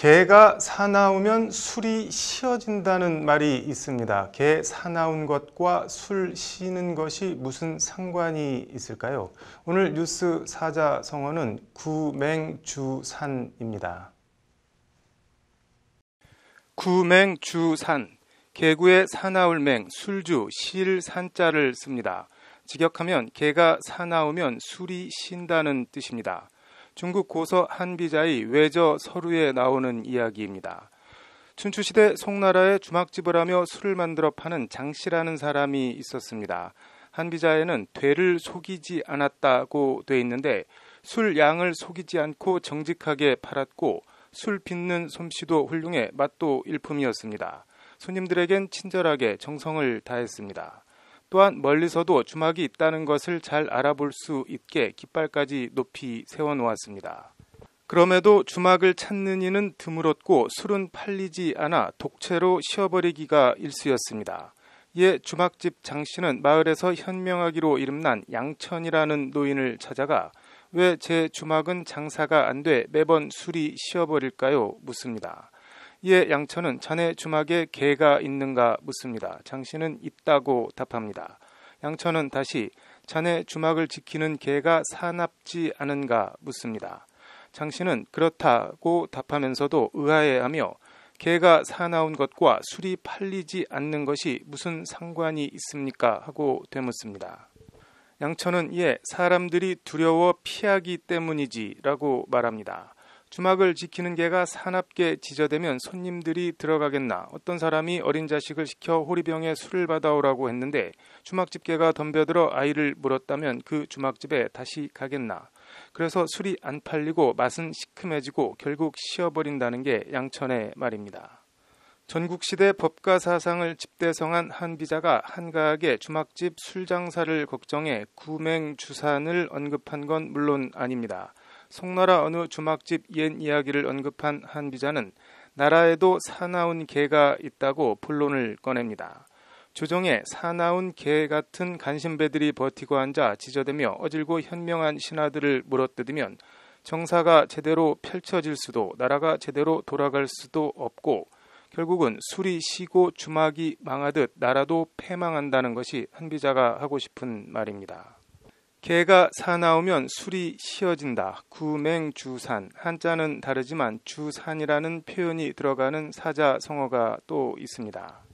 개가 사나우면 술이 쉬어진다는 말이 있습니다. 개 사나운 것과 술 쉬는 것이 무슨 상관이 있을까요? 오늘 뉴스 사자성어는 구맹주산입니다. 구맹주산, 개구의 사나울맹, 술주, 실산자를 씁니다. 직역하면 개가 사나우면 술이 쉰다는 뜻입니다. 중국 고서 한비자의 외저 서루에 나오는 이야기입니다. 춘추시대 송나라에 주막집을 하며 술을 만들어 파는 장씨라는 사람이 있었습니다. 한비자에는 되를 속이지 않았다고 돼 있는데 술 양을 속이지 않고 정직하게 팔았고 술 빚는 솜씨도 훌륭해 맛도 일품이었습니다. 손님들에겐 친절하게 정성을 다했습니다. 또한 멀리서도 주막이 있다는 것을 잘 알아볼 수 있게 깃발까지 높이 세워놓았습니다. 그럼에도 주막을 찾는 이는 드물었고 술은 팔리지 않아 독채로 쉬어버리기가 일쑤였습니다. 이에 주막집 장씨는 마을에서 현명하기로 이름난 양천이라는 노인을 찾아가 왜 제 주막은 장사가 안 돼 매번 술이 쉬어버릴까요? 묻습니다. 이에 예, 양천은 자네 주막에 개가 있는가 묻습니다. 장씨는 있다고 답합니다. 양천은 다시 자네 주막을 지키는 개가 사납지 않은가 묻습니다. 장씨는 그렇다고 답하면서도 의아해하며 개가 사나운 것과 술이 팔리지 않는 것이 무슨 상관이 있습니까? 하고 되묻습니다. 양천은 예 사람들이 두려워 피하기 때문이지라고 말합니다. 주막을 지키는 개가 사납게 지저대면 손님들이 들어가겠나. 어떤 사람이 어린 자식을 시켜 호리병에 술을 받아오라고 했는데 주막집 개가 덤벼들어 아이를 물었다면 그 주막집에 다시 가겠나. 그래서 술이 안 팔리고 맛은 시큼해지고 결국 쉬어버린다는게 양천의 말입니다. 전국시대 법가 사상을 집대성한 한 비자가 한가하게 주막집 술 장사를 걱정해 구맹주산을 언급한 건 물론 아닙니다. 송나라 어느 주막집 옛 이야기를 언급한 한비자는 나라에도 사나운 개가 있다고 본론을 꺼냅니다. 조정에 사나운 개 같은 간신배들이 버티고 앉아 지저대며 어질고 현명한 신하들을 물어뜯으면 정사가 제대로 펼쳐질 수도 나라가 제대로 돌아갈 수도 없고 결국은 술이 쉬고 주막이 망하듯 나라도 패망한다는 것이 한비자가 하고 싶은 말입니다. 개가 사나오면 술이 쉬어진다. 구맹주산. 한자는 다르지만 주산이라는 표현이 들어가는 사자성어가 또 있습니다.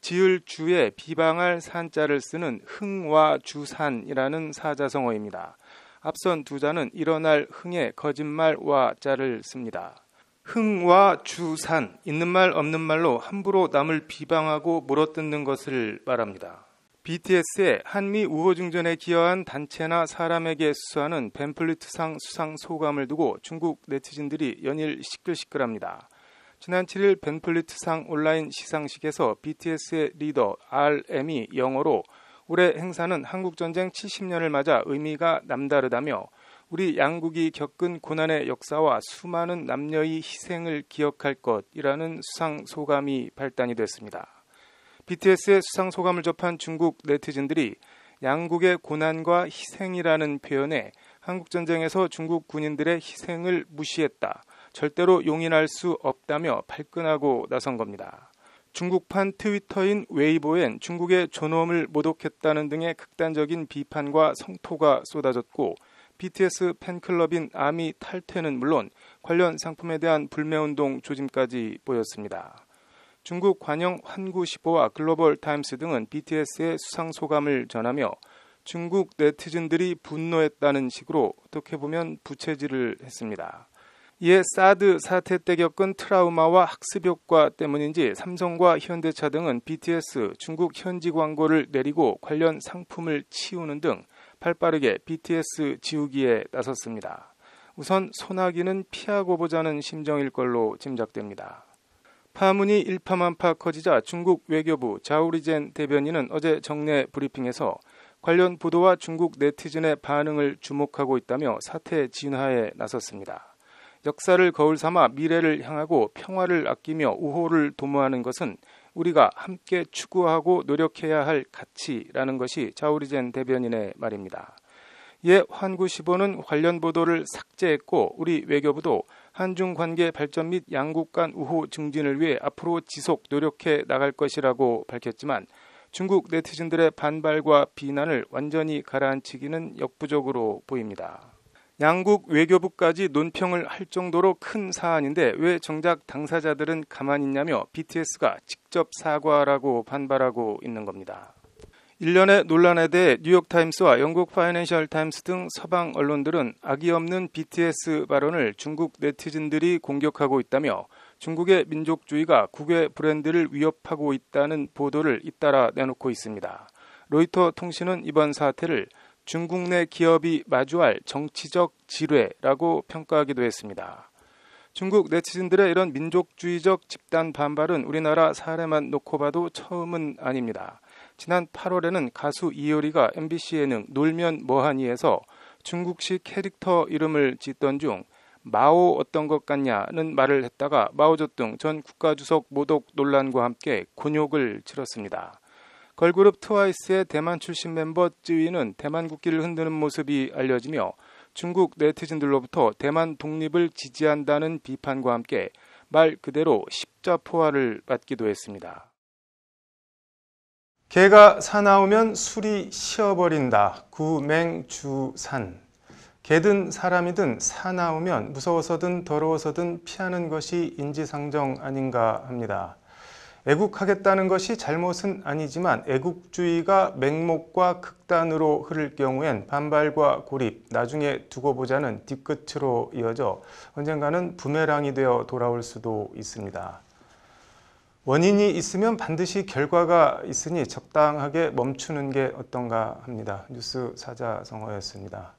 지을 주에 비방할 산자를 쓰는 흥와주산이라는 사자성어입니다. 앞선 두 자는 일어날 흥에 거짓말 와 자를 씁니다. 흥와 주산, 있는 말 없는 말로 함부로 남을 비방하고 물어뜯는 것을 말합니다. BTS의 한미 우호중전에 기여한 단체나 사람에게 수사하는 뱀플리트상 수상 소감을 두고 중국 네티즌들이 연일 시끌시끌합니다. 지난 7일 뱀플리트상 온라인 시상식에서 BTS의 리더 RM이 영어로 올해 행사는 한국전쟁 70년을 맞아 의미가 남다르다며 우리 양국이 겪은 고난의 역사와 수많은 남녀의 희생을 기억할 것이라는 수상 소감이 발단이 됐습니다. BTS의 수상 소감을 접한 중국 네티즌들이 양국의 고난과 희생이라는 표현에 한국 전쟁에서 중국 군인들의 희생을 무시했다. 절대로 용인할 수 없다며 발끈하고 나선 겁니다. 중국판 트위터인 웨이보엔 중국의 존엄을 모독했다는 등의 극단적인 비판과 성토가 쏟아졌고 BTS 팬클럽인 아미 탈퇴는 물론 관련 상품에 대한 불매운동 조짐까지 보였습니다. 중국 관영 환구시보와 아, 글로벌 타임스 등은 BTS의 수상 소감을 전하며 중국 네티즌들이 분노했다는 식으로 어떻게 보면 부채질을 했습니다. 이에 사드 사태 때 겪은 트라우마와 학습 효과 때문인지 삼성과 현대차 등은 BTS 중국 현지 광고를 내리고 관련 상품을 치우는 등 발빠르게 BTS 지우기에 나섰습니다. 우선 소나기는 피하고 보자는 심정일 걸로 짐작됩니다. 파문이 일파만파 커지자 중국 외교부 자우리젠 대변인은 어제 정례 브리핑에서 관련 보도와 중국 네티즌의 반응을 주목하고 있다며 사태 진화에 나섰습니다. 역사를 거울 삼아 미래를 향하고 평화를 아끼며 우호를 도모하는 것은 우리가 함께 추구하고 노력해야 할 가치라는 것이 자우리젠 대변인의 말입니다. 예 환구시보는 관련 보도를 삭제했고 우리 외교부도 한중 관계 발전 및 양국 간 우호 증진을 위해 앞으로 지속 노력해 나갈 것이라고 밝혔지만 중국 네티즌들의 반발과 비난을 완전히 가라앉히기는 역부족으로 보입니다. 양국 외교부까지 논평을 할 정도로 큰 사안인데 왜 정작 당사자들은 가만히 있냐며 BTS가 직접 사과라고 반발하고 있는 겁니다. 일련의 논란에 대해 뉴욕타임스와 영국 파이낸셜 타임스 등 서방 언론들은 악의 없는 BTS 발언을 중국 네티즌들이 공격하고 있다며 중국의 민족주의가 국외 브랜드를 위협하고 있다는 보도를 잇따라 내놓고 있습니다. 로이터 통신은 이번 사태를 중국 내 기업이 마주할 정치적 지뢰라고 평가하기도 했습니다. 중국 네티즌들의 이런 민족주의적 집단 반발은 우리나라 사례만 놓고 봐도 처음은 아닙니다. 지난 8월에는 가수 이효리가 MBC 예능 놀면 뭐하니에서 중국식 캐릭터 이름을 짓던 중 마오 어떤 것 같냐는 말을 했다가 마오쩌둥 전 국가주석 모독 논란과 함께 곤욕을 치렀습니다. 걸그룹 트와이스의 대만 출신 멤버 쯔위는 대만 국기를 흔드는 모습이 알려지며 중국 네티즌들로부터 대만 독립을 지지한다는 비판과 함께 말 그대로 십자포화를 받기도 했습니다. 개가 사나우면 술이 쉬어버린다. 구맹주산. 개든 사람이든 사나우면 무서워서든 더러워서든 피하는 것이 인지상정 아닌가 합니다. 애국하겠다는 것이 잘못은 아니지만 애국주의가 맹목과 극단으로 흐를 경우엔 반발과 고립, 나중에 두고 보자는 뒤끝으로 이어져 언젠가는 부메랑이 되어 돌아올 수도 있습니다. 원인이 있으면 반드시 결과가 있으니 적당하게 멈추는 게 어떤가 합니다. 뉴스 사자성어였습니다.